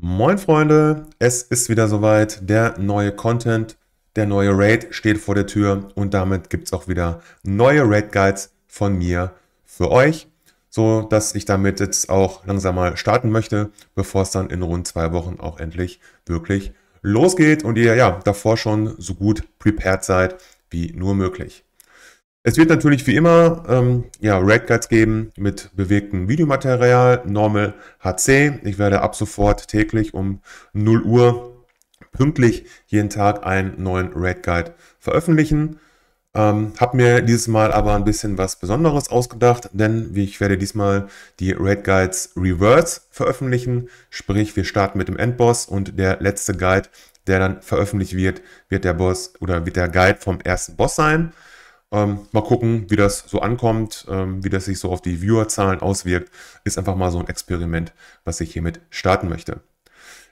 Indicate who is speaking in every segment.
Speaker 1: Moin Freunde, es ist wieder soweit. Der neue Content, der neue Raid steht vor der Tür und damit gibt es auch wieder neue Raid Guides von mir für euch, so dass ich damit jetzt auch langsam mal starten möchte, bevor es dann in rund zwei Wochen auch endlich wirklich losgeht und ihr ja davor schon so gut prepared seid wie nur möglich. Es wird natürlich wie immer ähm, ja, Red Guides geben mit bewegtem Videomaterial, Normal HC. Ich werde ab sofort täglich um 0 Uhr pünktlich jeden Tag einen neuen Red Guide veröffentlichen. Ähm, habe mir dieses Mal aber ein bisschen was Besonderes ausgedacht, denn ich werde diesmal die Raid Guides Reverse veröffentlichen, sprich wir starten mit dem Endboss und der letzte Guide, der dann veröffentlicht wird, wird der Boss oder wird der Guide vom ersten Boss sein. Ähm, mal gucken, wie das so ankommt, ähm, wie das sich so auf die Viewerzahlen auswirkt. Ist einfach mal so ein Experiment, was ich hiermit starten möchte.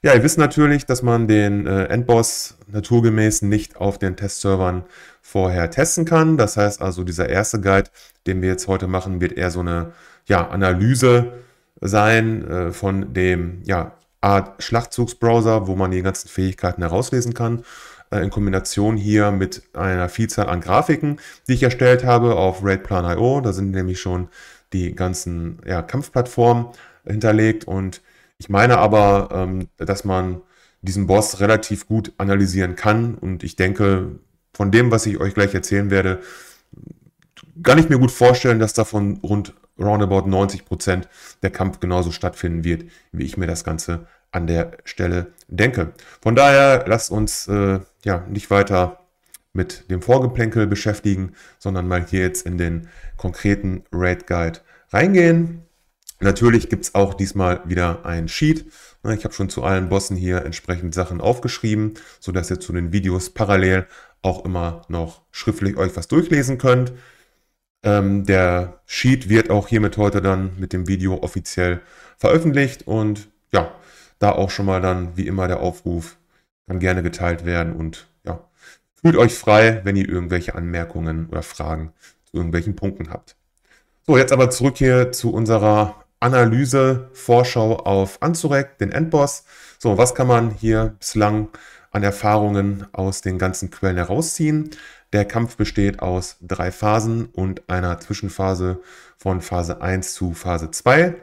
Speaker 1: Ja, ihr wisst natürlich, dass man den äh, Endboss naturgemäß nicht auf den Testservern vorher testen kann. Das heißt also, dieser erste Guide, den wir jetzt heute machen, wird eher so eine ja, Analyse sein äh, von dem ja, Art Schlachtzugsbrowser, wo man die ganzen Fähigkeiten herauslesen kann äh, in Kombination hier mit einer Vielzahl an Grafiken, die ich erstellt habe auf RaidPlan.io. Da sind nämlich schon die ganzen ja, Kampfplattformen hinterlegt und ich meine aber, ähm, dass man diesen Boss relativ gut analysieren kann und ich denke, von dem, was ich euch gleich erzählen werde, kann ich mir gut vorstellen, dass davon rund roundabout 90% der Kampf genauso stattfinden wird, wie ich mir das Ganze an der Stelle denke. Von daher lasst uns äh, ja nicht weiter mit dem Vorgeplänkel beschäftigen, sondern mal hier jetzt in den konkreten Rate Guide reingehen. Natürlich gibt es auch diesmal wieder ein Sheet. Ich habe schon zu allen Bossen hier entsprechend Sachen aufgeschrieben, sodass ihr zu den Videos parallel auch immer noch schriftlich euch was durchlesen könnt. Ähm, der Sheet wird auch hiermit heute dann mit dem Video offiziell veröffentlicht und ja, da auch schon mal dann, wie immer, der Aufruf kann gerne geteilt werden und ja, fühlt euch frei, wenn ihr irgendwelche Anmerkungen oder Fragen zu irgendwelchen Punkten habt. So, jetzt aber zurück hier zu unserer Analyse, Vorschau auf Anzurek, den Endboss. So, was kann man hier bislang an Erfahrungen aus den ganzen Quellen herausziehen? Der Kampf besteht aus drei Phasen und einer Zwischenphase von Phase 1 zu Phase 2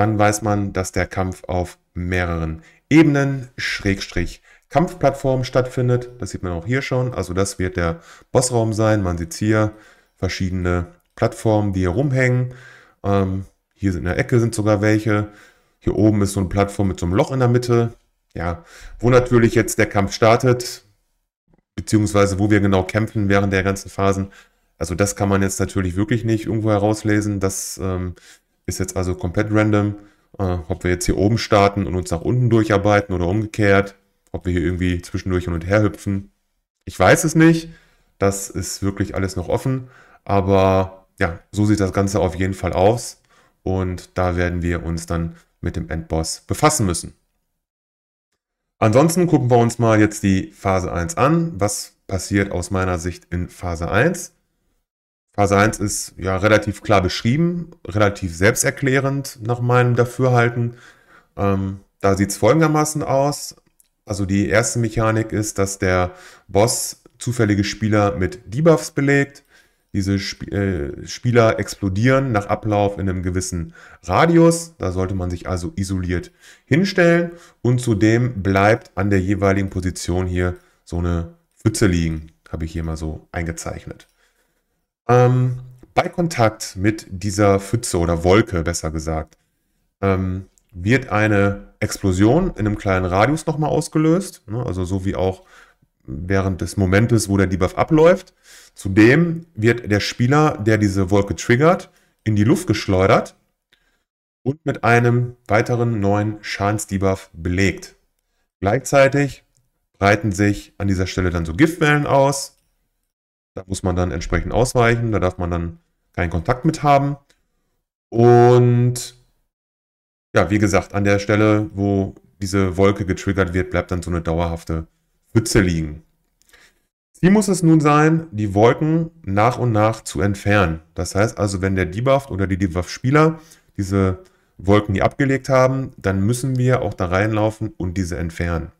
Speaker 1: dann weiß man, dass der Kampf auf mehreren Ebenen, Schrägstrich, Kampfplattformen stattfindet. Das sieht man auch hier schon. Also das wird der Bossraum sein. Man sieht hier verschiedene Plattformen, die hier rumhängen. Ähm, hier in der Ecke sind sogar welche. Hier oben ist so eine Plattform mit so einem Loch in der Mitte. Ja, wo natürlich jetzt der Kampf startet, beziehungsweise wo wir genau kämpfen während der ganzen Phasen. Also das kann man jetzt natürlich wirklich nicht irgendwo herauslesen. Das ähm, ist jetzt also komplett random, äh, ob wir jetzt hier oben starten und uns nach unten durcharbeiten oder umgekehrt, ob wir hier irgendwie zwischendurch hin und her hüpfen. Ich weiß es nicht. Das ist wirklich alles noch offen. Aber ja, so sieht das Ganze auf jeden Fall aus. Und da werden wir uns dann mit dem Endboss befassen müssen. Ansonsten gucken wir uns mal jetzt die Phase 1 an. Was passiert aus meiner Sicht in Phase 1? Phase 1 ist ja relativ klar beschrieben, relativ selbsterklärend nach meinem Dafürhalten. Ähm, da sieht es folgendermaßen aus. Also die erste Mechanik ist, dass der Boss zufällige Spieler mit Debuffs belegt. Diese Sp äh, Spieler explodieren nach Ablauf in einem gewissen Radius. Da sollte man sich also isoliert hinstellen. Und zudem bleibt an der jeweiligen Position hier so eine Pfütze liegen. Habe ich hier mal so eingezeichnet. Ähm, bei Kontakt mit dieser Pfütze oder Wolke, besser gesagt, ähm, wird eine Explosion in einem kleinen Radius nochmal ausgelöst. Ne? Also so wie auch während des Momentes, wo der Debuff abläuft. Zudem wird der Spieler, der diese Wolke triggert, in die Luft geschleudert und mit einem weiteren neuen Schadensdebuff belegt. Gleichzeitig breiten sich an dieser Stelle dann so Giftwellen aus, da muss man dann entsprechend ausweichen, da darf man dann keinen Kontakt mit haben. Und ja, wie gesagt, an der Stelle, wo diese Wolke getriggert wird, bleibt dann so eine dauerhafte Pfütze liegen. Ziel muss es nun sein, die Wolken nach und nach zu entfernen. Das heißt also, wenn der Debuff oder die Debuff-Spieler diese Wolken, hier abgelegt haben, dann müssen wir auch da reinlaufen und diese entfernen.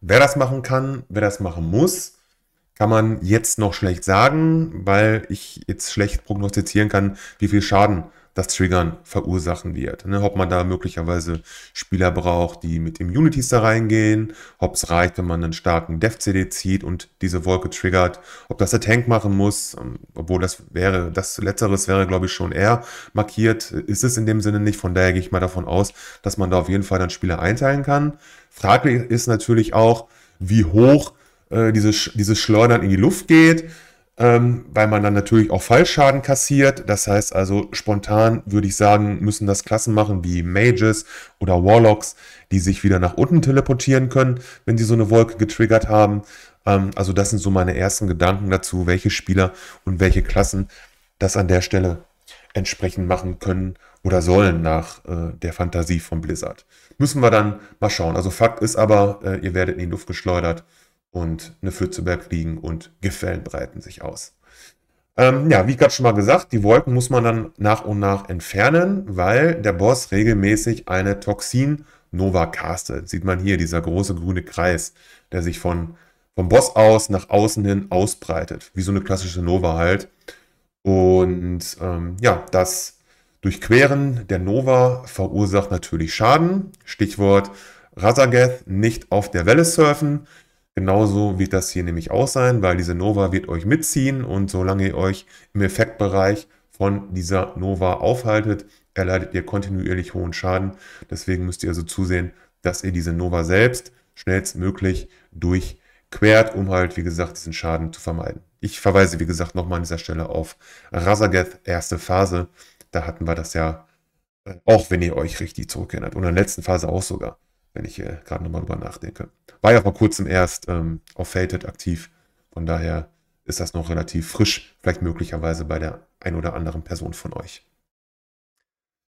Speaker 1: Wer das machen kann, wer das machen muss, kann man jetzt noch schlecht sagen, weil ich jetzt schlecht prognostizieren kann, wie viel Schaden das Triggern verursachen wird. Ne? Ob man da möglicherweise Spieler braucht, die mit Immunities da reingehen, ob es reicht, wenn man einen starken Dev-CD zieht und diese Wolke triggert, ob das der Tank machen muss, ähm, obwohl das wäre, das Letzteres wäre, glaube ich, schon eher markiert, ist es in dem Sinne nicht. Von daher gehe ich mal davon aus, dass man da auf jeden Fall dann Spieler einteilen kann. Fraglich ist natürlich auch, wie hoch äh, dieses, Schleudern in die Luft geht, ähm, weil man dann natürlich auch Fallschaden kassiert. Das heißt also, spontan würde ich sagen, müssen das Klassen machen wie Mages oder Warlocks, die sich wieder nach unten teleportieren können, wenn sie so eine Wolke getriggert haben. Ähm, also das sind so meine ersten Gedanken dazu, welche Spieler und welche Klassen das an der Stelle entsprechend machen können oder sollen nach äh, der Fantasie von Blizzard. Müssen wir dann mal schauen. Also Fakt ist aber, äh, ihr werdet in die Luft geschleudert und eine Pfütze bleibt liegen und Giftwellen breiten sich aus. Ähm, ja, wie gerade schon mal gesagt, die Wolken muss man dann nach und nach entfernen, weil der Boss regelmäßig eine Toxin-Nova castet. Sieht man hier, dieser große grüne Kreis, der sich von, vom Boss aus nach außen hin ausbreitet. Wie so eine klassische Nova halt. Und ähm, ja, das Durchqueren der Nova verursacht natürlich Schaden. Stichwort Razageth, nicht auf der Welle surfen. Genauso wird das hier nämlich auch sein, weil diese Nova wird euch mitziehen und solange ihr euch im Effektbereich von dieser Nova aufhaltet, erleidet ihr kontinuierlich hohen Schaden. Deswegen müsst ihr also zusehen, dass ihr diese Nova selbst schnellstmöglich durchquert, um halt, wie gesagt, diesen Schaden zu vermeiden. Ich verweise, wie gesagt, nochmal an dieser Stelle auf Razageth erste Phase. Da hatten wir das ja, äh, auch wenn ihr euch richtig zurückerinnert. Und in der letzten Phase auch sogar wenn ich hier äh, gerade nochmal drüber nachdenke. War ja vor kurzem erst ähm, auf Fated aktiv, von daher ist das noch relativ frisch, vielleicht möglicherweise bei der ein oder anderen Person von euch.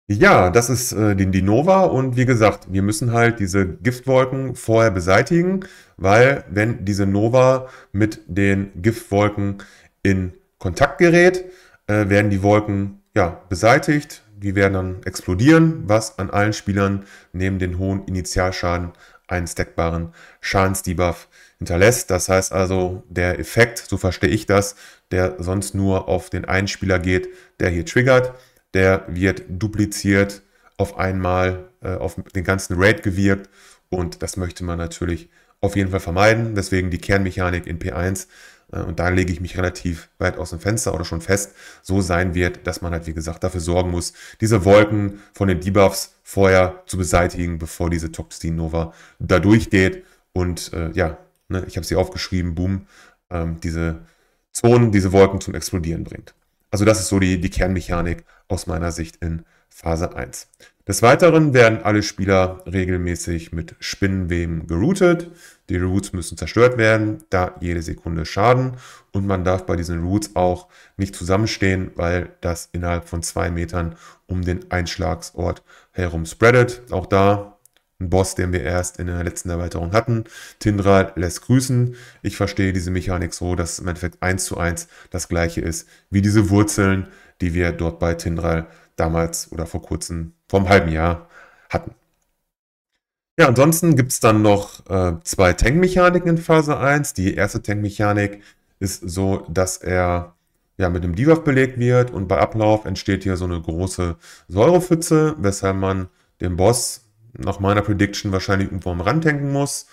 Speaker 1: Ja, das ist äh, die, die Nova und wie gesagt, wir müssen halt diese Giftwolken vorher beseitigen, weil wenn diese Nova mit den Giftwolken in Kontakt gerät, äh, werden die Wolken ja, beseitigt, die werden dann explodieren, was an allen Spielern neben den hohen Initialschaden einen stackbaren Schadensdebuff hinterlässt. Das heißt also, der Effekt, so verstehe ich das, der sonst nur auf den einen Spieler geht, der hier triggert, der wird dupliziert auf einmal äh, auf den ganzen Raid gewirkt und das möchte man natürlich auf jeden Fall vermeiden. Deswegen die Kernmechanik in P1 äh, und da lege ich mich relativ weit aus dem Fenster oder schon fest, so sein wird, dass man halt, wie gesagt, dafür sorgen muss, diese Wolken von den Debuffs vorher zu beseitigen, bevor diese Toxin Nova da durchgeht. Und äh, ja, ne, ich habe sie aufgeschrieben, boom, ähm, diese Zonen, diese Wolken zum Explodieren bringt. Also das ist so die, die Kernmechanik aus meiner Sicht in Phase 1. Des Weiteren werden alle Spieler regelmäßig mit Spinnenweben geroutet. Die Roots müssen zerstört werden, da jede Sekunde Schaden. Und man darf bei diesen Roots auch nicht zusammenstehen, weil das innerhalb von zwei Metern um den Einschlagsort herum spreadet. Auch da ein Boss, den wir erst in der letzten Erweiterung hatten. Tindra lässt grüßen. Ich verstehe diese Mechanik so, dass es im Endeffekt eins zu eins das gleiche ist wie diese Wurzeln, die wir dort bei Tindra damals oder vor kurzem vor halben Jahr hatten. Ja, ansonsten gibt es dann noch äh, zwei Tank-Mechaniken in Phase 1. Die erste Tank-Mechanik ist so, dass er ja, mit einem Debuff belegt wird und bei Ablauf entsteht hier so eine große Säurepfütze, weshalb man den Boss nach meiner Prediction wahrscheinlich irgendwo am Rand tanken muss,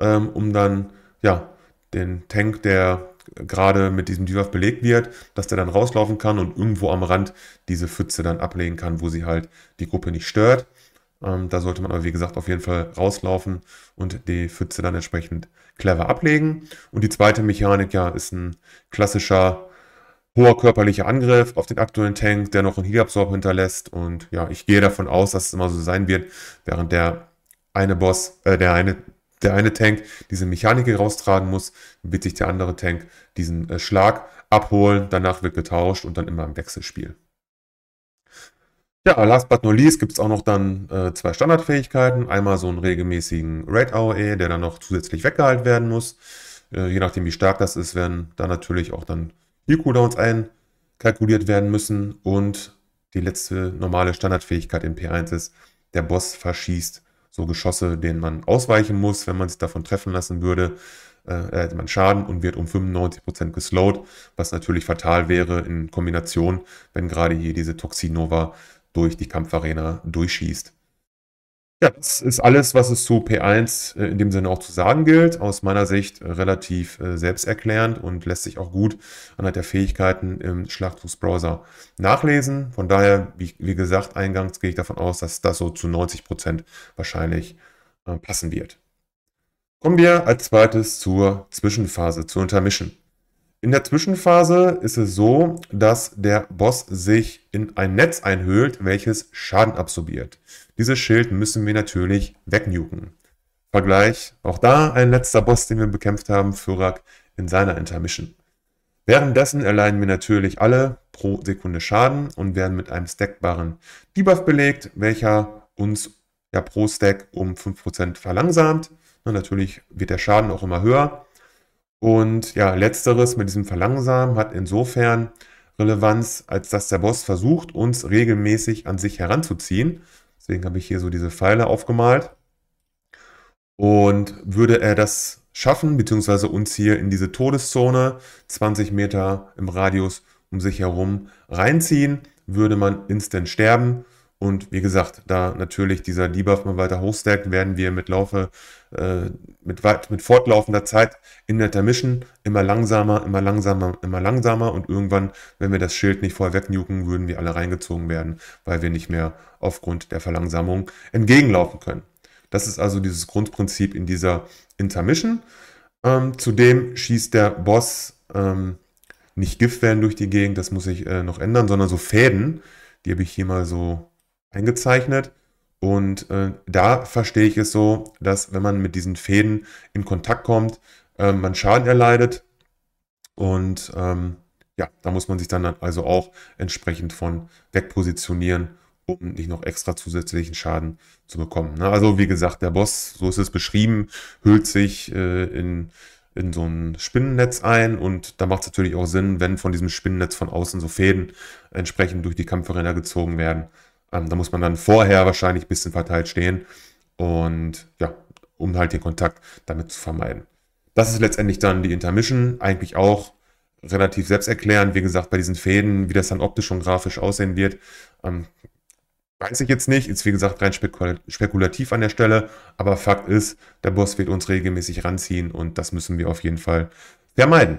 Speaker 1: ähm, um dann ja, den Tank, der gerade mit diesem Debuff belegt wird, dass der dann rauslaufen kann und irgendwo am Rand diese Pfütze dann ablegen kann, wo sie halt die Gruppe nicht stört. Ähm, da sollte man aber, wie gesagt, auf jeden Fall rauslaufen und die Pfütze dann entsprechend clever ablegen. Und die zweite Mechanik, ja, ist ein klassischer hoher körperlicher Angriff auf den aktuellen Tank, der noch einen Heal-Absorb hinterlässt. Und ja, ich gehe davon aus, dass es immer so sein wird, während der eine Boss, äh, der eine der eine Tank diese Mechanik heraustragen muss, wird sich der andere Tank diesen äh, Schlag abholen, danach wird getauscht und dann immer im Wechselspiel. Ja, last but not least gibt es auch noch dann äh, zwei Standardfähigkeiten. Einmal so einen regelmäßigen Raid AOE, der dann noch zusätzlich weggehalten werden muss. Äh, je nachdem, wie stark das ist, werden da natürlich auch dann Heal-Cooldowns einkalkuliert werden müssen. Und die letzte normale Standardfähigkeit in P1 ist, der Boss verschießt so Geschosse, denen man ausweichen muss, wenn man sich davon treffen lassen würde. Äh, hätte man Schaden und wird um 95% geslowed, was natürlich fatal wäre in Kombination, wenn gerade hier diese Toxinova durch die Kampfarena durchschießt. Ja, das ist alles, was es zu P1 äh, in dem Sinne auch zu sagen gilt. Aus meiner Sicht äh, relativ äh, selbsterklärend und lässt sich auch gut anhand der Fähigkeiten im Schlachtfußbrowser nachlesen. Von daher, wie, gesagt, eingangs gehe ich davon aus, dass das so zu 90% Prozent wahrscheinlich passen wird. Kommen wir als zweites zur Zwischenphase, zur Intermission. In der Zwischenphase ist es so, dass der Boss sich in ein Netz einhüllt, welches Schaden absorbiert. Dieses Schild müssen wir natürlich wegnuken. Vergleich, auch da ein letzter Boss, den wir bekämpft haben, Fyrak in seiner Intermission. Währenddessen erleiden wir natürlich alle pro Sekunde Schaden und werden mit einem stackbaren Debuff belegt, welcher uns ja pro Stack um 5% verlangsamt. Und natürlich wird der Schaden auch immer höher. Und ja, letzteres mit diesem Verlangsamen hat insofern Relevanz, als dass der Boss versucht, uns regelmäßig an sich heranzuziehen. Deswegen habe ich hier so diese Pfeile aufgemalt. Und würde er das schaffen, beziehungsweise uns hier in diese Todeszone 20 Meter im Radius um sich herum reinziehen, würde man instant sterben. Und wie gesagt, da natürlich dieser Debuff mal weiter hochstackt, werden wir mit Laufe äh, mit, weit, mit fortlaufender Zeit in der Intermission immer langsamer, immer langsamer, immer langsamer und irgendwann, wenn wir das Schild nicht vorher wegnuken, würden wir alle reingezogen werden, weil wir nicht mehr aufgrund der Verlangsamung entgegenlaufen können. Das ist also dieses Grundprinzip in dieser Intermission. Ähm, zudem schießt der Boss ähm, nicht Giftwellen durch die Gegend, das muss ich äh, noch ändern, sondern so Fäden, die habe ich hier mal so eingezeichnet. Und äh, da verstehe ich es so, dass wenn man mit diesen Fäden in Kontakt kommt, äh, man Schaden erleidet. Und ähm, ja, da muss man sich dann also auch entsprechend von wegpositionieren, um nicht noch extra zusätzlichen Schaden zu bekommen. Na, ne? also wie gesagt, der Boss, so ist es beschrieben, hüllt sich äh, in in so ein Spinnennetz ein und da macht es natürlich auch Sinn, wenn von diesem Spinnennetz von außen so Fäden entsprechend durch die Kampfränder gezogen werden, ähm, da muss man dann vorher wahrscheinlich ein bisschen verteilt stehen und ja, um halt den Kontakt damit zu vermeiden. Das ist letztendlich dann die Intermission, eigentlich auch relativ selbsterklärend. Wie gesagt, bei diesen Fäden, wie das dann optisch und grafisch aussehen wird, ähm, weiß ich jetzt nicht. Ist wie gesagt rein spekulativ an der Stelle. Aber Fakt ist, der Boss wird uns regelmäßig ranziehen und das müssen wir auf jeden Fall vermeiden.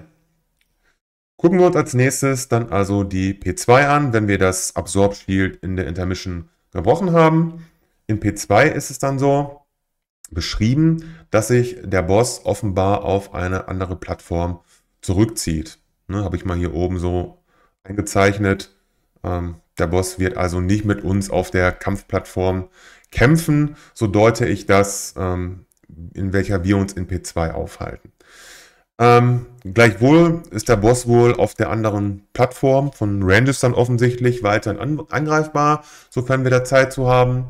Speaker 1: Gucken wir uns als nächstes dann also die P2 an, wenn wir das Absorb Shield in der Intermission gebrochen haben. In P2 ist es dann so beschrieben, dass sich der Boss offenbar auf eine andere Plattform zurückzieht. Ne, Habe ich mal hier oben so eingezeichnet. Ähm, der Boss wird also nicht mit uns auf der Kampfplattform kämpfen. So deute ich das, ähm, in welcher wir uns in P2 aufhalten. Ähm, gleichwohl ist der Boss wohl auf der anderen Plattform von Ranges dann offensichtlich weiterhin an angreifbar, sofern wir da Zeit zu haben.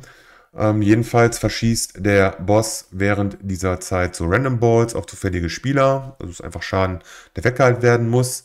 Speaker 1: Ähm, jedenfalls verschießt der Boss während dieser Zeit so Random Balls auf zufällige Spieler. Also ist einfach Schaden, der weggehalten werden muss.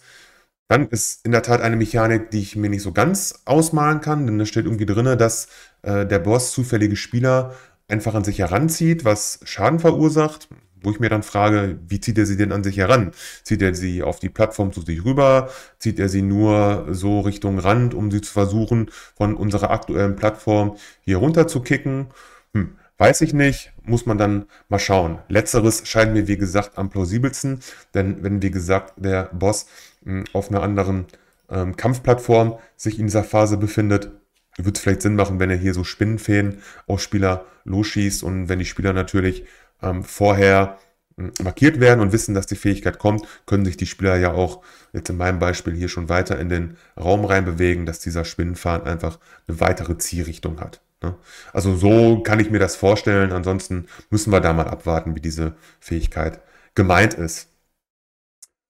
Speaker 1: Dann ist in der Tat eine Mechanik, die ich mir nicht so ganz ausmalen kann, denn da steht irgendwie drin, dass äh, der Boss zufällige Spieler einfach an sich heranzieht, was Schaden verursacht. Wo ich mir dann frage, wie zieht er sie denn an sich heran? Zieht er sie auf die Plattform zu sich rüber? Zieht er sie nur so Richtung Rand, um sie zu versuchen, von unserer aktuellen Plattform hier runter zu kicken? Hm, weiß ich nicht, muss man dann mal schauen. Letzteres scheint mir, wie gesagt, am plausibelsten, denn wenn, wie gesagt, der Boss mh, hm, auf einer anderen ähm, Kampfplattform sich in dieser Phase befindet, wird es vielleicht Sinn machen, wenn er hier so Spinnenfäden auf Spieler losschießt und wenn die Spieler natürlich ähm, vorher hm, markiert werden und wissen, dass die Fähigkeit kommt, können sich die Spieler ja auch jetzt in meinem Beispiel hier schon weiter in den Raum reinbewegen, dass dieser Spinnenfahren einfach eine weitere Zielrichtung hat. Ne? Also so kann ich mir das vorstellen. Ansonsten müssen wir da mal abwarten, wie diese Fähigkeit gemeint ist.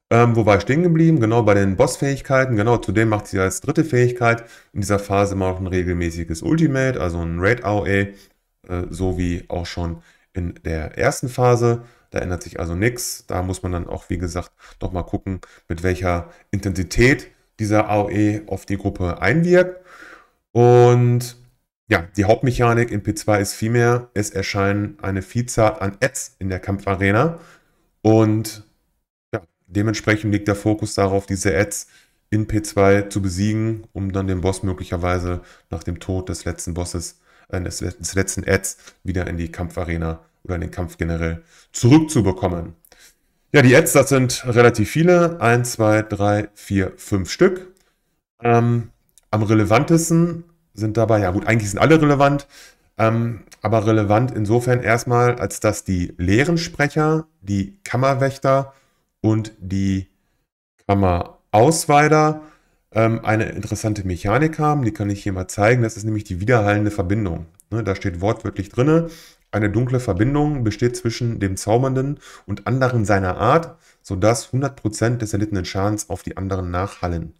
Speaker 1: Ähm, wo war ich stehen geblieben? Genau bei den Bossfähigkeiten. Genau, zudem macht sie als dritte Fähigkeit in dieser Phase mal auch ein regelmäßiges Ultimate, also ein Raid AOE, äh, so wie auch schon in der ersten Phase. Da ändert sich also nichts. Da muss man dann auch, wie gesagt, nochmal gucken, mit welcher Intensität dieser AOE auf die Gruppe einwirkt. Und ja, die Hauptmechanik in P2 ist vielmehr, es erscheinen eine Vielzahl an Ads in der Kampfarena. Und ja, dementsprechend liegt der Fokus darauf, diese Ads in P2 zu besiegen, um dann den Boss möglicherweise nach dem Tod des letzten Bosses, äh, des, des letzten Ads wieder in die Kampfarena zu oder in den Kampf generell zurückzubekommen. Ja, die Ads, das sind relativ viele. 1, 2, 3, 4, 5 Stück. Ähm, am relevantesten sind dabei, ja gut, eigentlich sind alle relevant, ähm, aber relevant insofern erstmal, als dass die leeren Sprecher, die Kammerwächter und die Kammerausweider ähm, eine interessante Mechanik haben. Die kann ich hier mal zeigen. Das ist nämlich die widerhallende Verbindung. Ne, da steht wortwörtlich drin, eine dunkle Verbindung besteht zwischen dem Zaubernden und anderen seiner Art, sodass 100% des erlittenen Schadens auf die anderen nachhallen.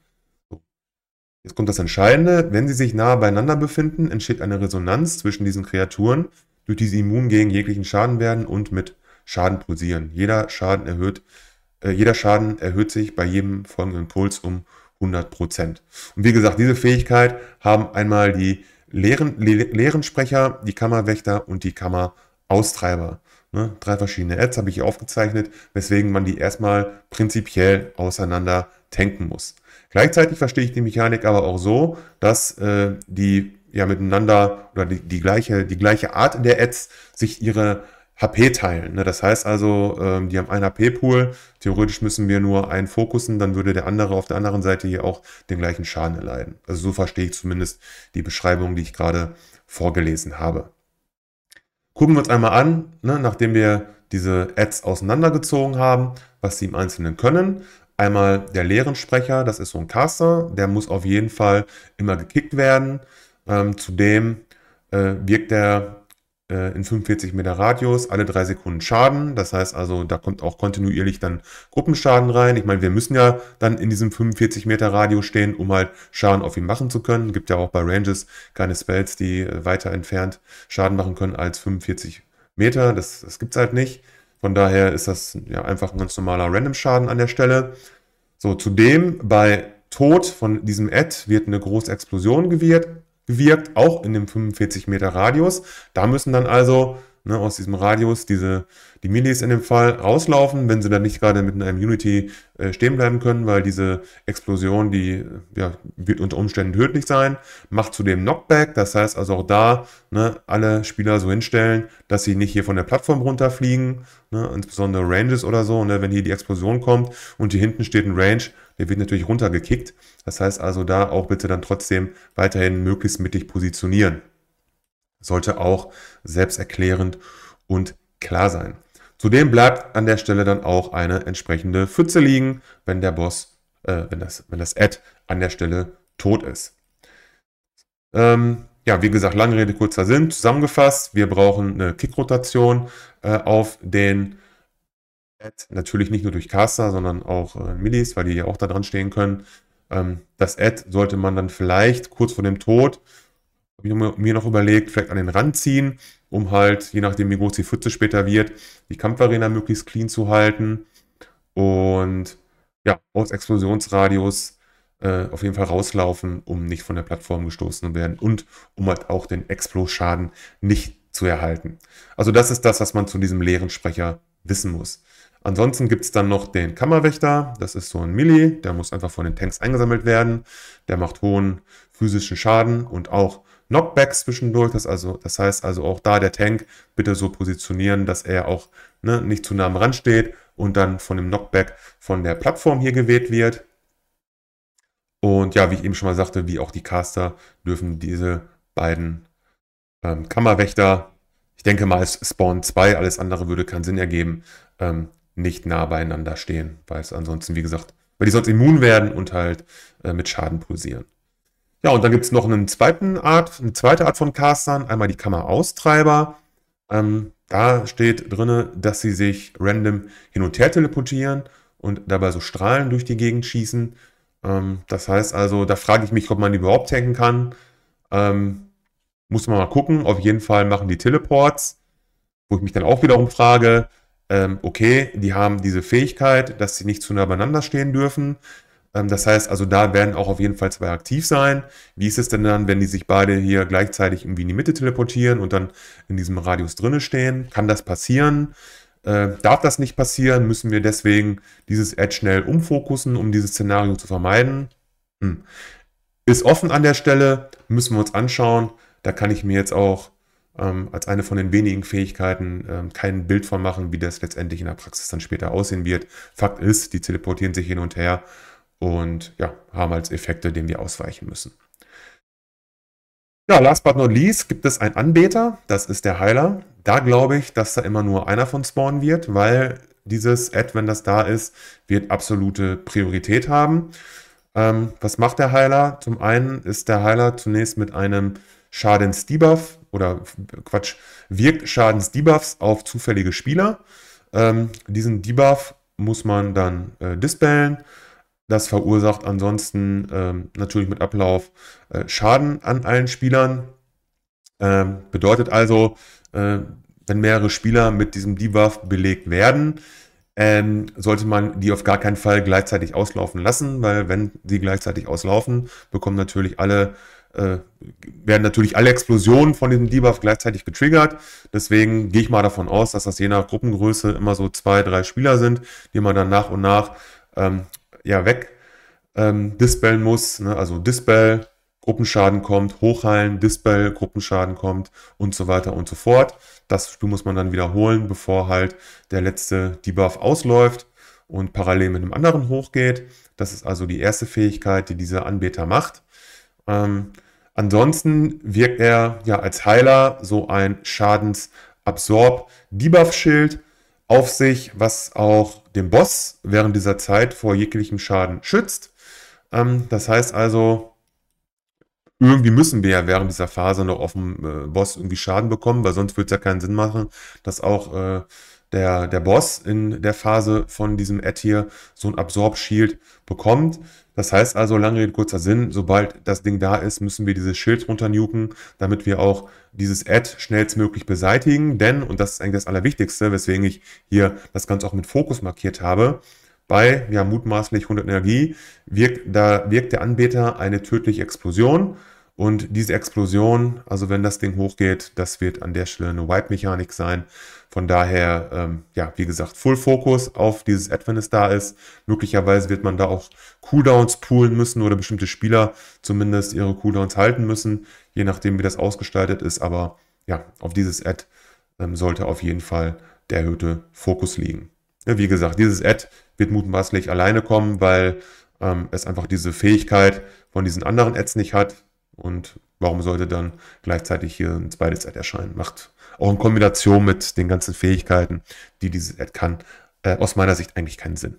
Speaker 1: Jetzt kommt das Entscheidende. Wenn sie sich nahe beieinander befinden, entsteht eine Resonanz zwischen diesen Kreaturen, durch die sie immun gegen jeglichen Schaden werden und mit Schaden pulsieren. Jeder Schaden erhöht, äh, jeder Schaden erhöht sich bei jedem folgenden Puls um 100%. Und wie gesagt, diese Fähigkeit haben einmal die Lehren, Le Lehrensprecher, die Kammerwächter und die Kammeraustreiber. Ne? Drei verschiedene Ads habe ich hier aufgezeichnet, weswegen man die erstmal prinzipiell auseinander tanken muss. Gleichzeitig verstehe ich die Mechanik aber auch so, dass äh, die ja miteinander oder die, die, gleiche, die gleiche Art der Ads sich ihre HP teilen. Ne? Das heißt also, ähm, die haben einen HP-Pool. Theoretisch müssen wir nur einen fokussen, dann würde der andere auf der anderen Seite hier auch den gleichen Schaden erleiden. Also so verstehe ich zumindest die Beschreibung, die ich gerade vorgelesen habe. Gucken wir uns einmal an, ne? nachdem wir diese Ads auseinandergezogen haben, was sie im Einzelnen können. Einmal der leeren Sprecher, das ist so ein Caster, der muss auf jeden Fall immer gekickt werden. Ähm, zudem äh, wirkt er äh, in 45 Meter Radius alle drei Sekunden Schaden. Das heißt also, da kommt auch kontinuierlich dann Gruppenschaden rein. Ich meine, wir müssen ja dann in diesem 45 Meter Radius stehen, um halt Schaden auf ihn machen zu können. Gibt ja auch bei Ranges keine Spells, die äh, weiter entfernt Schaden machen können als 45 Meter. Das, das gibt es halt nicht. Von daher ist das ja einfach ein ganz normaler Random-Schaden an der Stelle. So, zudem bei Tod von diesem Ad wird eine große Explosion gewährt, wirkt, auch in dem 45 Meter Radius. Da müssen dann also ne, aus diesem Radius diese, die Millis in dem Fall rauslaufen, wenn sie dann nicht gerade mit einem Unity äh, stehen bleiben können, weil diese Explosion, die ja, wird unter Umständen tödlich sein, macht zudem Knockback, das heißt also auch da ne, alle Spieler so hinstellen, dass sie nicht hier von der Plattform runterfliegen, ne, insbesondere Ranges oder so, ne, wenn hier die Explosion kommt und hier hinten steht ein Range, der wird natürlich runtergekickt. Das heißt also da auch bitte dann trotzdem weiterhin möglichst mittig positionieren. Sollte auch selbsterklärend und klar sein. Zudem bleibt an der Stelle dann auch eine entsprechende Pfütze liegen, wenn der Boss, äh, wenn das, wenn das Ad an der Stelle tot ist. Ähm, ja, wie gesagt, lange Rede, kurzer Sinn. Zusammengefasst, wir brauchen eine Kickrotation äh, auf den Ad, natürlich nicht nur durch Caster, sondern auch äh, Millis, weil die ja auch da dran stehen können. Ähm, das Ad sollte man dann vielleicht kurz vor dem Tod, habe ich mir noch überlegt, vielleicht an den Rand ziehen, um halt, je nachdem wie groß die Pfütze später wird, die Kampfarena möglichst clean zu halten. Und ja, aus Explosionsradius äh, auf jeden Fall rauslaufen, um nicht von der Plattform gestoßen zu werden und um halt auch den Explos-Schaden nicht zu erhalten. Also das ist das, was man zu diesem leeren Sprecher wissen muss. Ansonsten gibt es dann noch den Kammerwächter, das ist so ein Mili. der muss einfach von den Tanks eingesammelt werden. Der macht hohen physischen Schaden und auch Knockbacks zwischendurch. Das, also, das heißt also auch da der Tank bitte so positionieren, dass er auch ne, nicht zu nah am Rand steht und dann von dem Knockback von der Plattform hier geweht wird. Und ja, wie ich eben schon mal sagte, wie auch die Caster dürfen diese beiden ähm, Kammerwächter, ich denke mal, es spawnen zwei, alles andere würde keinen Sinn ergeben, ähm, nicht nah beieinander stehen, weil es ansonsten, wie gesagt, weil die sonst immun werden und halt äh, mit Schaden pulsieren. Ja, und dann gibt es noch einen zweiten Art, eine zweite Art von Castern, einmal die Kammeraustreiber. Ähm, da steht drin, dass sie sich random hin und her teleportieren und dabei so Strahlen durch die Gegend schießen. Ähm, das heißt also, da frage ich mich, ob man die überhaupt tanken kann. Ähm, muss man mal gucken. Auf jeden Fall machen die Teleports, wo ich mich dann auch wiederum frage, ähm, okay, die haben diese Fähigkeit, dass sie nicht zu nah beieinander stehen dürfen. Ähm, das heißt, also da werden auch auf jeden Fall zwei aktiv sein. Wie ist es denn dann, wenn die sich beide hier gleichzeitig irgendwie in die Mitte teleportieren und dann in diesem Radius drinne stehen? Kann das passieren? Äh, darf das nicht passieren? Müssen wir deswegen dieses Edge schnell umfokussen, um dieses Szenario zu vermeiden? Hm. Ist offen an der Stelle, müssen wir uns anschauen. Da kann ich mir jetzt auch ähm, als eine von den wenigen Fähigkeiten ähm, kein Bild von machen, wie das letztendlich in der Praxis dann später aussehen wird. Fakt ist, die teleportieren sich hin und her und ja, haben als Effekte, denen wir ausweichen müssen. Ja, last but not least gibt es einen Anbeter, das ist der Heiler. Da glaube ich, dass da immer nur einer von spawnen wird, weil dieses Ad, wenn das da ist, wird absolute Priorität haben. Ähm, was macht der Heiler? Zum einen ist der Heiler zunächst mit einem Schadens-Debuff oder Quatsch, wirkt Schadensdebuffs auf zufällige Spieler. Ähm, diesen Debuff muss man dann äh, dispellen. Das verursacht ansonsten ähm, natürlich mit Ablauf äh, Schaden an allen Spielern. Ähm, bedeutet also, äh, wenn mehrere Spieler mit diesem Debuff belegt werden, ähm, sollte man die auf gar keinen Fall gleichzeitig auslaufen lassen, weil wenn sie gleichzeitig auslaufen, bekommen natürlich alle äh, werden natürlich alle Explosionen von diesem Debuff gleichzeitig getriggert. Deswegen gehe ich mal davon aus, dass das je nach Gruppengröße immer so zwei, drei Spieler sind, die man dann nach und nach ähm, ja, weg ähm, dispellen muss. Ne? Also Dispel, Gruppenschaden kommt, Hochheilen, Dispel, Gruppenschaden kommt und so weiter und so fort. Das Spiel muss man dann wiederholen, bevor halt der letzte Debuff ausläuft und parallel mit einem anderen hochgeht. Das ist also die erste Fähigkeit, die dieser Anbeter macht. Ähm, ansonsten wirkt er ja als Heiler so ein Schadensabsorb-Debuff-Schild auf sich, was auch den Boss während dieser Zeit vor jeglichem Schaden schützt. Ähm, das heißt also, irgendwie müssen wir ja während dieser Phase noch auf dem äh, Boss irgendwie Schaden bekommen, weil sonst würde es ja keinen Sinn machen, dass auch äh, der, der Boss in der Phase von diesem Ad hier so ein Absorb-Shield bekommt. Das heißt also, lange Rede, kurzer Sinn, sobald das Ding da ist, müssen wir dieses Schild runternuken, damit wir auch dieses Ad schnellstmöglich beseitigen. Denn, und das ist eigentlich das Allerwichtigste, weswegen ich hier das Ganze auch mit Fokus markiert habe, bei ja, mutmaßlich 100 Energie wirkt, da, wirkt der Anbieter eine tödliche Explosion. Und diese Explosion, also wenn das Ding hochgeht, das wird an der Stelle eine Wipe-Mechanik sein. Von daher, ähm, ja, wie gesagt, Full Focus auf dieses Ad, wenn es da ist. Möglicherweise wird man da auch Cooldowns poolen müssen oder bestimmte Spieler zumindest ihre Cooldowns halten müssen, je nachdem, wie das ausgestaltet ist. Aber ja, auf dieses Ad ähm, sollte auf jeden Fall der erhöhte Fokus liegen. Ja, wie gesagt, dieses Ad wird mutmaßlich alleine kommen, weil ähm, es einfach diese Fähigkeit von diesen anderen Ads nicht hat. Und warum sollte dann gleichzeitig hier ein zweites Ad erscheinen? Macht auch in Kombination mit den ganzen Fähigkeiten, die dieses Ad kann, äh, aus meiner Sicht eigentlich keinen Sinn.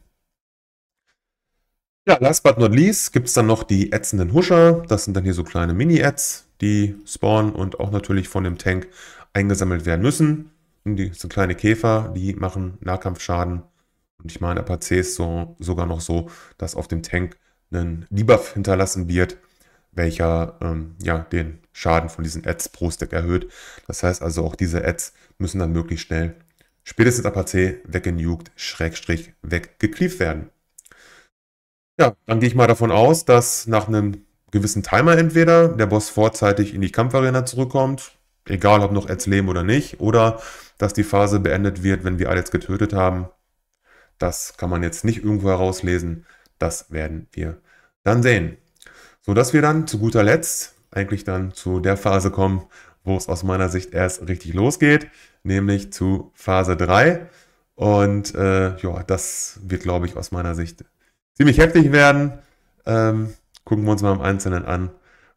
Speaker 1: Ja, last but not least gibt es dann noch die ätzenden Huscher. Das sind dann hier so kleine Mini-Ads, die spawnen und auch natürlich von dem Tank eingesammelt werden müssen. Und die so kleine Käfer, die machen Nahkampfschaden. Und ich meine, Apaces so, sogar noch so, dass auf dem Tank ein Debuff hinterlassen wird, welcher ähm, ja, den Schaden von diesen Ads pro Stack erhöht. Das heißt also, auch diese Ads müssen dann möglichst schnell, spätestens ab weggenugt, Schrägstrich, weggecleaved werden. Ja, dann gehe ich mal davon aus, dass nach einem gewissen Timer entweder der Boss vorzeitig in die Kampfarena zurückkommt, egal ob noch Ads leben oder nicht, oder dass die Phase beendet wird, wenn wir alle jetzt getötet haben. Das kann man jetzt nicht irgendwo herauslesen. Das werden wir dann sehen. So dass wir dann zu guter Letzt eigentlich dann zu der Phase kommen, wo es aus meiner Sicht erst richtig losgeht, nämlich zu Phase 3. Und äh, ja, das wird, glaube ich, aus meiner Sicht ziemlich heftig werden. Ähm, gucken wir uns mal im Einzelnen an,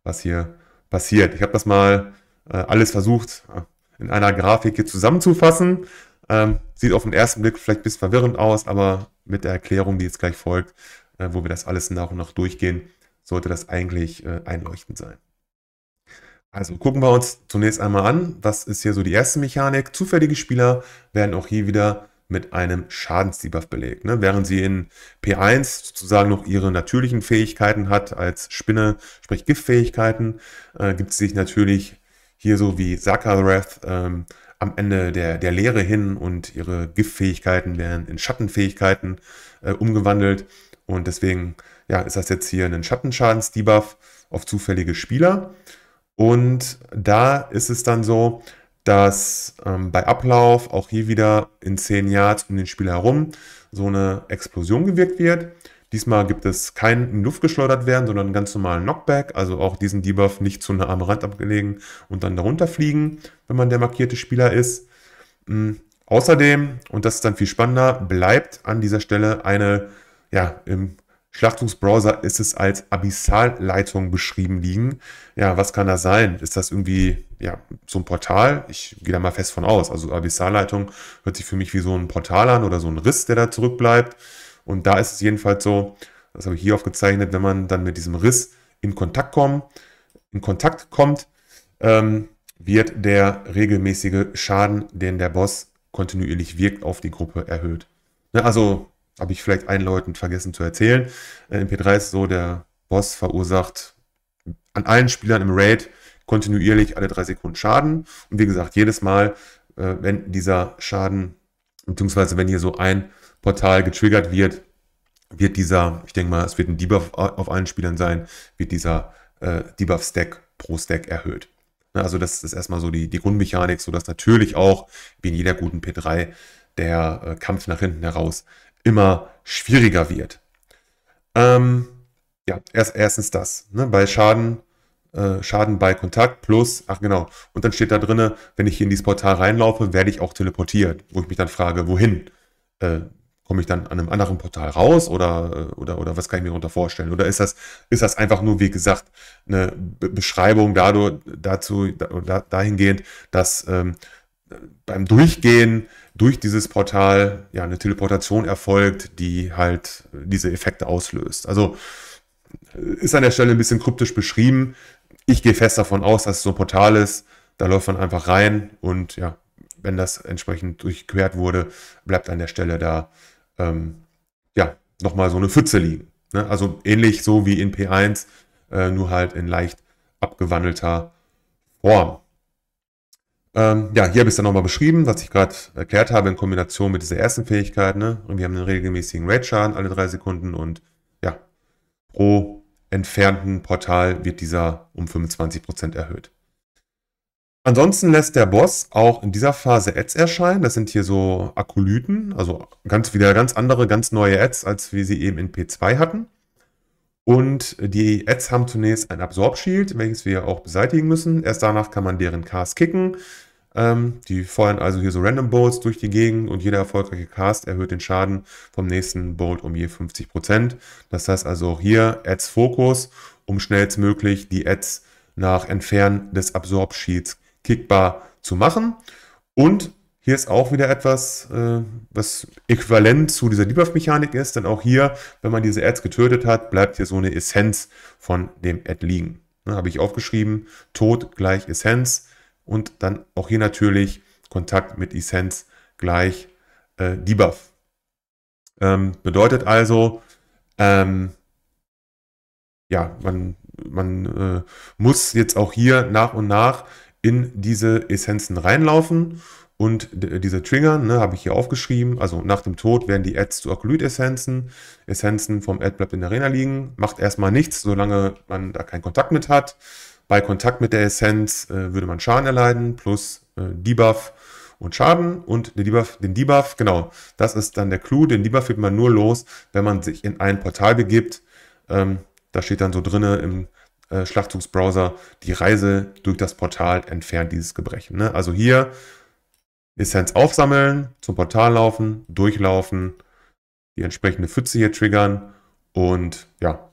Speaker 1: was hier passiert. Ich habe das mal äh, alles versucht, äh, in einer Grafik hier zusammenzufassen. Ähm, sieht auf den ersten Blick vielleicht ein bisschen verwirrend aus, aber mit der Erklärung, die jetzt gleich folgt, äh, wo wir das alles nach und nach durchgehen, sollte das eigentlich äh, einleuchtend sein. Also gucken wir uns zunächst einmal an, was ist hier so die erste Mechanik. Zufällige Spieler werden auch hier wieder mit einem Schadensdebuff belegt. Ne? Während sie in P1 sozusagen noch ihre natürlichen Fähigkeiten hat als Spinne, sprich Giftfähigkeiten, äh, gibt sie sich natürlich hier so wie Sakareth ähm, am Ende der, der Lehre hin und ihre Giftfähigkeiten werden in Schattenfähigkeiten äh, umgewandelt. Und deswegen ja, ist das jetzt hier ein Schattenschadens-Debuff auf zufällige Spieler. Und da ist es dann so, dass ähm, bei Ablauf auch hier wieder in 10 Yards um den Spieler herum so eine Explosion gewirkt wird. Diesmal gibt es kein in Luft geschleudert werden, sondern einen ganz normalen Knockback, also auch diesen Debuff nicht zu einer am Rand abgelegen und dann darunter fliegen, wenn man der markierte Spieler ist. Mhm. Außerdem, und das ist dann viel spannender, bleibt an dieser Stelle eine ja, im Schlachtungsbrowser ist es als Abyssalleitung beschrieben liegen. Ja, was kann das sein? Ist das irgendwie ja, so ein Portal? Ich gehe da mal fest von aus. Also Abyssalleitung hört sich für mich wie so ein Portal an oder so ein Riss, der da zurückbleibt. Und da ist es jedenfalls so, das habe ich hier aufgezeichnet, wenn man dann mit diesem Riss in Kontakt, kommen, in Kontakt kommt, ähm, wird der regelmäßige Schaden, den der Boss kontinuierlich wirkt, auf die Gruppe erhöht. Ne, also habe ich vielleicht einläutend vergessen zu erzählen. Äh, in P3 ist so, der Boss verursacht an allen Spielern im Raid kontinuierlich alle drei Sekunden Schaden. Und wie gesagt, jedes Mal, äh, wenn dieser Schaden, beziehungsweise wenn hier so ein Portal getriggert wird, wird dieser, ich denke mal, es wird ein Debuff auf allen Spielern sein, wird dieser äh, Debuff-Stack pro Stack erhöht. Ne, also das ist erstmal so die, die Grundmechanik, sodass natürlich auch, wie in jeder guten P3, der äh, Kampf nach hinten heraus immer schwieriger wird. Ähm, ja, erst, erstens das, ne, bei Schaden, äh, Schaden bei Kontakt plus, ach genau, und dann steht da drin, wenn ich hier in dieses Portal reinlaufe, werde ich auch teleportiert, wo ich mich dann frage, wohin? Äh, Komme ich dann an einem anderen Portal raus oder, äh, oder, oder was kann ich mir darunter vorstellen? Oder ist das, ist das einfach nur, wie gesagt, eine Beschreibung dadurch, dazu, da, dahingehend, dass ähm, beim Durchgehen durch dieses Portal ja eine Teleportation erfolgt, die halt diese Effekte auslöst. Also äh, ist an der Stelle ein bisschen kryptisch beschrieben. Ich gehe fest davon aus, dass es so ein Portal ist. Da läuft man einfach rein und ja, wenn das entsprechend durchquert wurde, bleibt an der Stelle da ähm, ja nochmal so eine Pfütze liegen. Ne? Also ähnlich so wie in P1, äh, nur halt in leicht abgewandelter Form. Ähm, ja, hier habe ich es dann nochmal beschrieben, was ich gerade erklärt habe in Kombination mit dieser ersten Fähigkeit. Ne? Und wir haben einen regelmäßigen Raid-Schaden alle drei Sekunden und ja, pro entfernten Portal wird dieser um 25% erhöht. Ansonsten lässt der Boss auch in dieser Phase Ads erscheinen. Das sind hier so Akolyten, also ganz wieder ganz andere, ganz neue Ads, als wir sie eben in P2 hatten. Und die Ads haben zunächst ein Absorb Shield, welches wir auch beseitigen müssen. Erst danach kann man deren Cast kicken. Ähm, die feuern also hier so Random Bolts durch die Gegend und jeder erfolgreiche Cast erhöht den Schaden vom nächsten Bolt um je 50%. Das heißt also auch hier Ads Fokus, um schnellstmöglich die Ads nach Entfernen des Absorb Shields kickbar zu machen. Und hier ist auch wieder etwas, äh, was äquivalent zu dieser Debuff-Mechanik ist, denn auch hier, wenn man diese Ads getötet hat, bleibt hier so eine Essenz von dem Ad liegen. Ne, Habe ich aufgeschrieben, Tod gleich Essenz und dann auch hier natürlich Kontakt mit Essenz gleich äh, Debuff. Ähm, bedeutet also, ähm, ja, man, man äh, muss jetzt auch hier nach und nach in diese Essenzen reinlaufen und diese Trigger ne, habe ich hier aufgeschrieben. Also nach dem Tod werden die Ads zu Akolyt-Essenzen, Essenzen vom Ad bleibt in der Arena liegen. Macht erstmal nichts, solange man da keinen Kontakt mit hat. Bei Kontakt mit der Essenz äh, würde man Schaden erleiden, plus äh, Debuff und Schaden. Und den Debuff, den Debuff, genau, das ist dann der Clou. Den Debuff wird man nur los, wenn man sich in ein Portal begibt. Ähm, da steht dann so drinne im äh, Schlachtzugsbrowser, die Reise durch das Portal entfernt dieses Gebrechen. Ne? Also hier Essenz aufsammeln, zum Portal laufen, durchlaufen, die entsprechende Pfütze hier triggern und ja,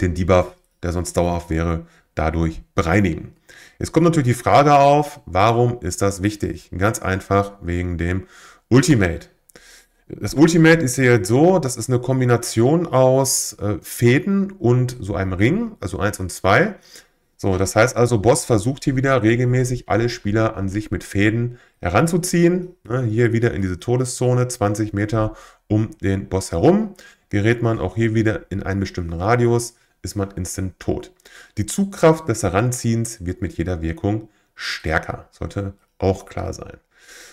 Speaker 1: den Debuff, der sonst dauerhaft wäre, dadurch bereinigen. Jetzt kommt natürlich die Frage auf, warum ist das wichtig? Ganz einfach wegen dem Ultimate. Das Ultimate ist hier jetzt so, das ist eine Kombination aus äh, Fäden und so einem Ring, also 1 und 2. So, das heißt also, Boss versucht hier wieder regelmäßig alle Spieler an sich mit Fäden heranzuziehen. Ne, hier wieder in diese Todeszone, 20 Meter um den Boss herum. Gerät man auch hier wieder in einen bestimmten Radius, ist man instant tot. Die Zugkraft des Heranziehens wird mit jeder Wirkung stärker. Sollte auch klar sein.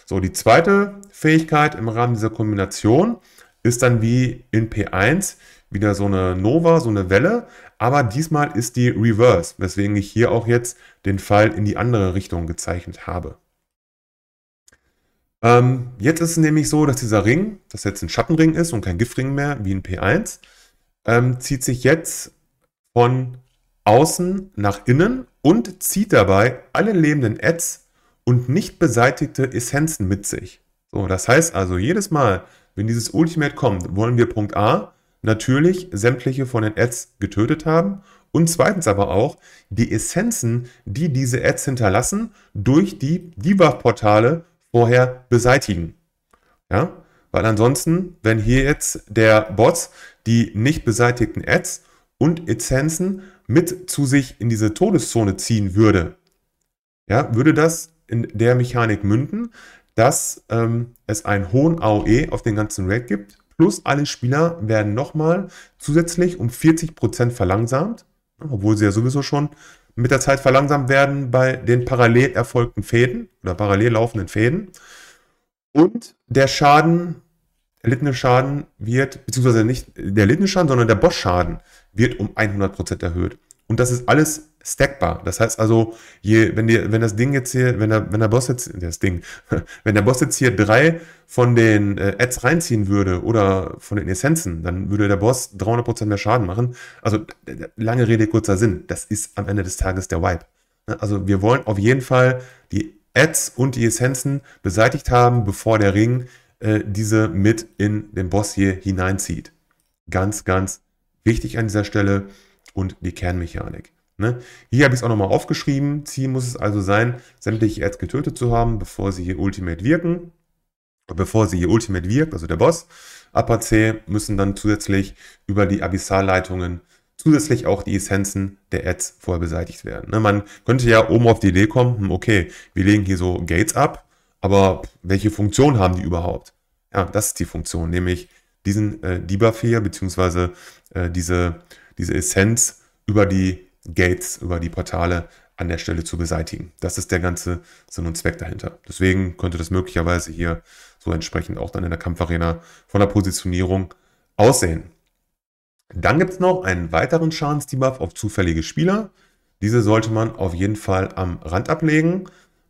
Speaker 1: So, die zweite Fähigkeit im Rahmen dieser Kombination ist dann wie in P1 wieder so eine Nova, so eine Welle, aber diesmal ist die Reverse, weswegen ich hier auch jetzt den Fall in die andere Richtung gezeichnet habe. Ähm, jetzt ist es nämlich so, dass dieser Ring, das jetzt ein Schattenring ist und kein Giftring mehr, wie ein P1, ähm, zieht sich jetzt von außen nach innen und zieht dabei alle lebenden Ads und nicht beseitigte Essenzen mit sich. So, das heißt also, jedes Mal, wenn dieses Ultimate kommt, wollen wir Punkt A natürlich sämtliche von den Ads getötet haben und zweitens aber auch die Essenzen, die diese Ads hinterlassen, durch die Debug-Portale vorher beseitigen. Ja? Weil ansonsten, wenn hier jetzt der Bot die nicht beseitigten Ads und Essenzen mit zu sich in diese Todeszone ziehen würde, ja, würde das in der Mechanik münden, dass ähm, es einen hohen AOE auf den ganzen Rate gibt, plus alle Spieler werden nochmal zusätzlich um 40% verlangsamt, obwohl sie ja sowieso schon mit der Zeit verlangsamt werden bei den parallel erfolgten Fäden oder parallel laufenden Fäden. Und der Schaden, erlittene Schaden wird, beziehungsweise nicht der erlittene Schaden, sondern der Boss-Schaden wird um 100% erhöht. Und das ist alles stackbar. Das heißt also, je, wenn dir, wenn das Ding jetzt hier, wenn der, wenn der Boss jetzt, das Ding, wenn der Boss jetzt hier drei von den äh, Ads reinziehen würde oder von den Essenzen, dann würde der Boss 300% mehr Schaden machen. Also, lange Rede, kurzer Sinn. Das ist am Ende des Tages der Wipe. Ne? Also, wir wollen auf jeden Fall die Ads und die Essenzen beseitigt haben, bevor der Ring äh, diese mit in den Boss hier hineinzieht. Ganz, ganz wichtig an dieser Stelle und die Kernmechanik. Ne? Hier habe ich es auch nochmal aufgeschrieben. Ziel muss es also sein, sämtliche Ads getötet zu haben, bevor sie hier Ultimate wirken. Bevor sie hier Ultimate wirkt, also der Boss. Upper C müssen dann zusätzlich über die Abyssal-Leitungen zusätzlich auch die Essenzen der Ads vorher beseitigt werden. Ne? Man könnte ja oben auf die Idee kommen, hm, okay, wir legen hier so Gates ab, aber welche Funktion haben die überhaupt? Ja, das ist die Funktion, nämlich diesen äh, hier, beziehungsweise äh, diese, diese Essenz über die Gates über die Portale an der Stelle zu beseitigen. Das ist der ganze Sinn und Zweck dahinter. Deswegen könnte das möglicherweise hier so entsprechend auch dann in der Kampfarena von der Positionierung aussehen. Dann gibt es noch einen weiteren Schadensdebuff auf zufällige Spieler. Diese sollte man auf jeden Fall am Rand ablegen,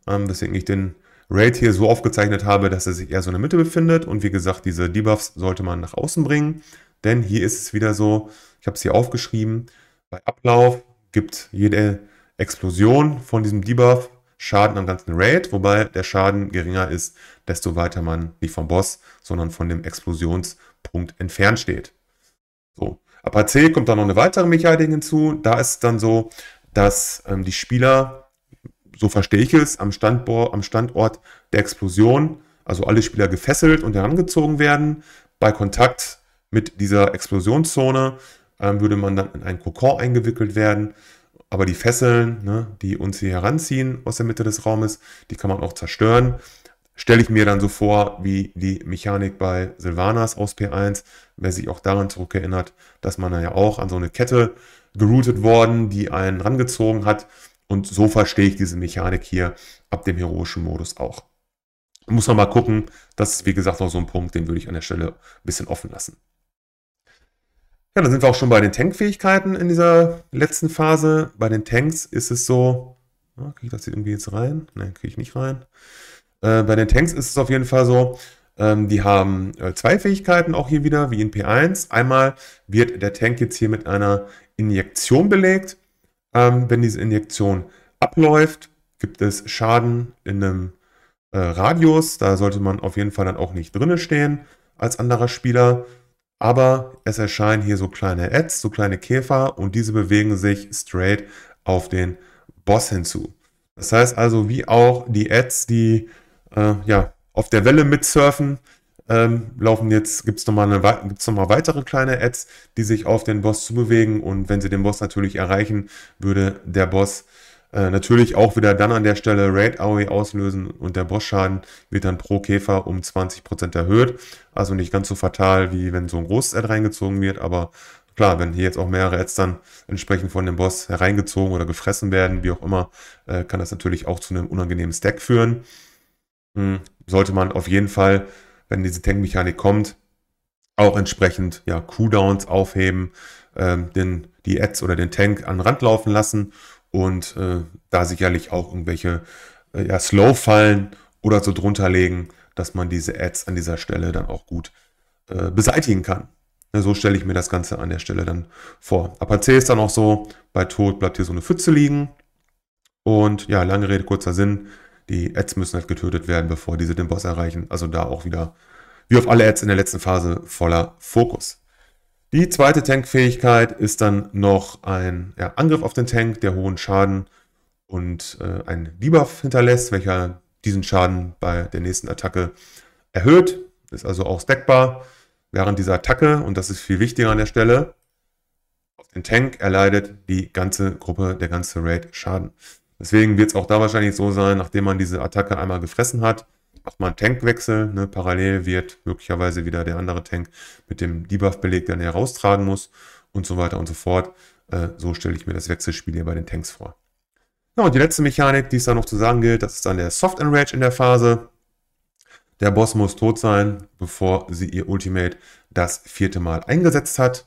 Speaker 1: ähm, weswegen ich den Raid hier so aufgezeichnet habe, dass er sich eher so in der Mitte befindet. Und wie gesagt, diese Debuffs sollte man nach außen bringen, denn hier ist es wieder so, ich habe es hier aufgeschrieben, bei Ablauf gibt jede Explosion von diesem Debuff Schaden am ganzen Raid, wobei der Schaden geringer ist, desto weiter man nicht vom Boss, sondern von dem Explosionspunkt entfernt steht. So. Ab AC kommt dann noch eine weitere Mechanik hinzu. Da ist es dann so, dass ähm, die Spieler, so verstehe ich es, am, Standort, am Standort der Explosion, also alle Spieler gefesselt und herangezogen werden. Bei Kontakt mit dieser Explosionszone ähm, würde man dann in einen Kokon eingewickelt werden. Aber die Fesseln, ne, die uns hier heranziehen aus der Mitte des Raumes, die kann man auch zerstören. Stelle ich mir dann so vor, wie die Mechanik bei Silvanas aus P1, wer sich auch daran zurückerinnert, dass man ja auch an so eine Kette geroutet worden, die einen rangezogen hat. Und so verstehe ich diese Mechanik hier ab dem heroischen Modus auch. Muss man mal gucken. Das ist, wie gesagt, noch so ein Punkt, den würde ich an der Stelle ein bisschen offen lassen. Ja, dann sind wir auch schon bei den Tankfähigkeiten in dieser letzten Phase. Bei den Tanks ist es so, oh, kriege ich das hier irgendwie jetzt rein? Nein, kriege ich nicht rein. Äh, bei den Tanks ist es auf jeden Fall so, ähm, die haben äh, zwei Fähigkeiten auch hier wieder, wie in P1. Einmal wird der Tank jetzt hier mit einer Injektion belegt. Ähm, wenn diese Injektion abläuft, gibt es Schaden in einem äh, Radius. Da sollte man auf jeden Fall dann auch nicht drinne stehen als anderer Spieler aber es erscheinen hier so kleine Ads, so kleine Käfer und diese bewegen sich straight auf den Boss hinzu. Das heißt also, wie auch die Ads, die äh, ja, auf der Welle mitsurfen, ähm, laufen jetzt, gibt es nochmal noch, weitere kleine Ads, die sich auf den Boss zubewegen und wenn sie den Boss natürlich erreichen, würde der Boss äh, natürlich auch wieder dann an der Stelle Raid AOE auslösen und der Bossschaden wird dann pro Käfer um 20% erhöht. Also nicht ganz so fatal, wie wenn so ein großes Ad reingezogen wird, aber klar, wenn hier jetzt auch mehrere Ads dann entsprechend von dem Boss hereingezogen oder gefressen werden, wie auch immer, äh, kann das natürlich auch zu einem unangenehmen Stack führen. Hm, sollte man auf jeden Fall, wenn diese Tank-Mechanik kommt, auch entsprechend ja, Cooldowns aufheben, ähm, den, die Ads oder den Tank an den Rand laufen lassen und äh, da sicherlich auch irgendwelche äh, ja, Slow-Fallen oder so drunter legen, dass man diese Ads an dieser Stelle dann auch gut äh, beseitigen kann. Ja, so stelle ich mir das Ganze an der Stelle dann vor. Apache ist dann auch so, bei Tod bleibt hier so eine Pfütze liegen. Und ja, lange Rede, kurzer Sinn. Die Ads müssen halt getötet werden, bevor diese den Boss erreichen. Also da auch wieder, wie auf alle Ads in der letzten Phase, voller Fokus. Die zweite Tankfähigkeit ist dann noch ein ja, Angriff auf den Tank, der hohen Schaden und äh, einen Debuff hinterlässt, welcher diesen Schaden bei der nächsten Attacke erhöht. Ist also auch stackbar. Während dieser Attacke, und das ist viel wichtiger an der Stelle, auf den Tank erleidet die ganze Gruppe, der ganze Raid Schaden. Deswegen wird es auch da wahrscheinlich so sein, nachdem man diese Attacke einmal gefressen hat, auch einen Tankwechsel. Ne? Parallel wird möglicherweise wieder der andere Tank mit dem debuff belegt, dann heraustragen muss und so weiter und so fort. Äh, so stelle ich mir das Wechselspiel hier bei den Tanks vor. Ja, und die letzte Mechanik, die es da noch zu sagen gilt, das ist dann der Soft Enrage in der Phase. Der Boss muss tot sein, bevor sie ihr Ultimate das vierte Mal eingesetzt hat.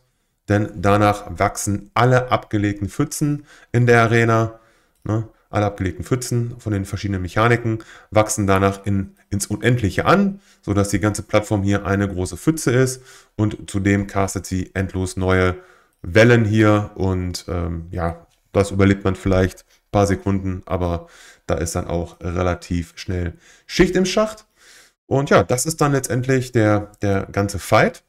Speaker 1: Denn danach wachsen alle abgelegten Pfützen in der Arena. Ne? alle abgelegten Pfützen von den verschiedenen Mechaniken wachsen danach in, ins Unendliche an, sodass die ganze Plattform hier eine große Pfütze ist und zudem castet sie endlos neue Wellen hier und ähm, ja, das überlebt man vielleicht ein paar Sekunden, aber da ist dann auch relativ schnell Schicht im Schacht. Und ja, das ist dann letztendlich der, der ganze Fight.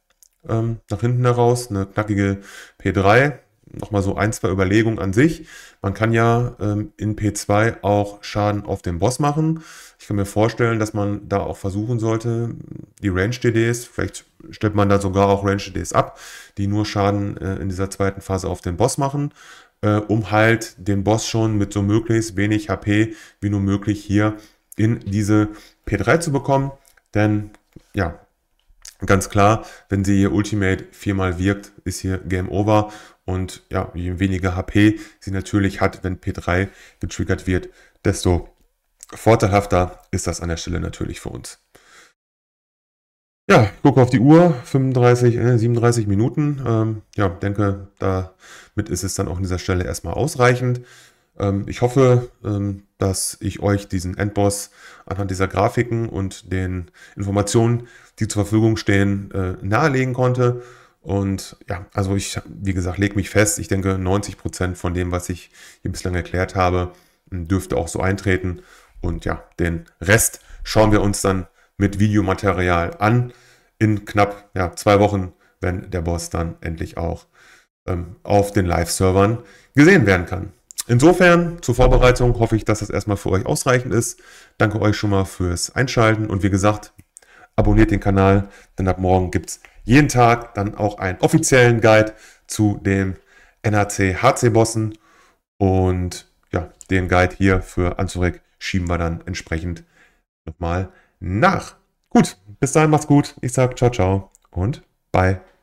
Speaker 1: Ähm, nach hinten heraus eine knackige P3, nochmal so ein, zwei Überlegungen an sich. Man kann ja ähm, in P2 auch Schaden auf den Boss machen. Ich kann mir vorstellen, dass man da auch versuchen sollte, die Range-DDs, vielleicht stellt man da sogar auch Range-DDs ab, die nur Schaden äh, in dieser zweiten Phase auf den Boss machen, äh, um halt den Boss schon mit so möglichst wenig HP wie nur möglich hier in diese P3 zu bekommen. Denn ja, Ganz klar, wenn sie ihr Ultimate viermal wirkt, ist hier Game Over. Und ja, je weniger HP sie natürlich hat, wenn P3 getriggert wird, desto vorteilhafter ist das an der Stelle natürlich für uns. Ja, ich gucke auf die Uhr, 35, äh, 37 Minuten. Ähm, ja, denke, damit ist es dann auch an dieser Stelle erstmal ausreichend. Ähm, ich hoffe, ähm, dass ich euch diesen Endboss anhand dieser Grafiken und den Informationen, die zur Verfügung stehen, äh, nahelegen konnte. Und ja, also ich, wie gesagt, lege mich fest, ich denke 90% Prozent von dem, was ich hier bislang erklärt habe, dürfte auch so eintreten. Und ja, den Rest schauen wir uns dann mit Videomaterial an. In knapp ja, zwei Wochen, wenn der Boss dann endlich auch ähm, auf den Live-Servern gesehen werden kann. Insofern zur Vorbereitung hoffe ich, dass das erstmal für euch ausreichend ist. Danke euch schon mal fürs Einschalten und wie gesagt, abonniert den Kanal, denn ab morgen gibt es jeden Tag dann auch einen offiziellen Guide zu dem NHC HC Bossen und ja, den Guide hier für Anzurek schieben wir dann entsprechend nochmal nach. Gut, bis dahin macht's gut. Ich sag ciao, ciao und bye.